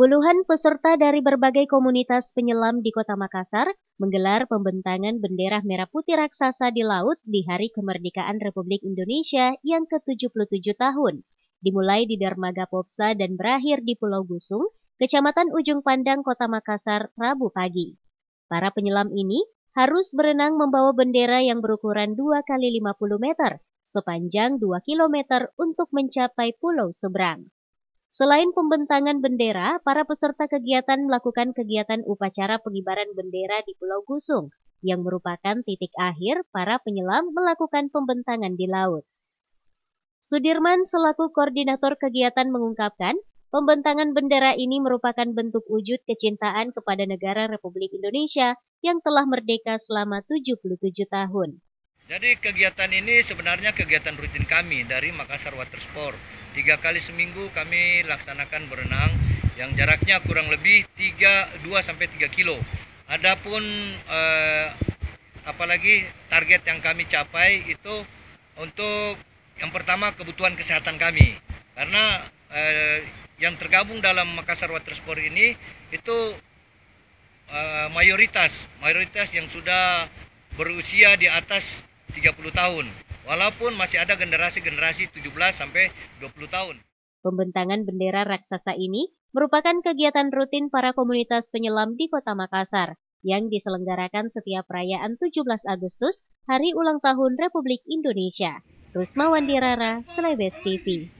Puluhan peserta dari berbagai komunitas penyelam di Kota Makassar menggelar pembentangan bendera merah putih raksasa di laut di Hari Kemerdekaan Republik Indonesia yang ke-77 tahun. Dimulai di Dermaga Popsa dan berakhir di Pulau Gusung, Kecamatan Ujung Pandang, Kota Makassar, Rabu pagi. Para penyelam ini harus berenang membawa bendera yang berukuran 2 kali 50 meter sepanjang 2 km untuk mencapai pulau seberang. Selain pembentangan bendera, para peserta kegiatan melakukan kegiatan upacara pengibaran bendera di Pulau Gusung, yang merupakan titik akhir para penyelam melakukan pembentangan di laut. Sudirman selaku koordinator kegiatan mengungkapkan, pembentangan bendera ini merupakan bentuk wujud kecintaan kepada negara Republik Indonesia yang telah merdeka selama 77 tahun. Jadi kegiatan ini sebenarnya kegiatan rutin kami dari Makassar Water Sport tiga kali seminggu kami laksanakan berenang yang jaraknya kurang lebih 3 2 sampai 3 kilo. Adapun eh, apalagi target yang kami capai itu untuk yang pertama kebutuhan kesehatan kami. Karena eh, yang tergabung dalam Makassar Water Sport ini itu eh, mayoritas mayoritas yang sudah berusia di atas 30 tahun. Walaupun masih ada generasi-generasi 17 sampai 20 tahun. Pembentangan bendera raksasa ini merupakan kegiatan rutin para komunitas penyelam di Kota Makassar yang diselenggarakan setiap perayaan 17 Agustus, hari ulang tahun Republik Indonesia. Rusma Wandirara, Slebes TV.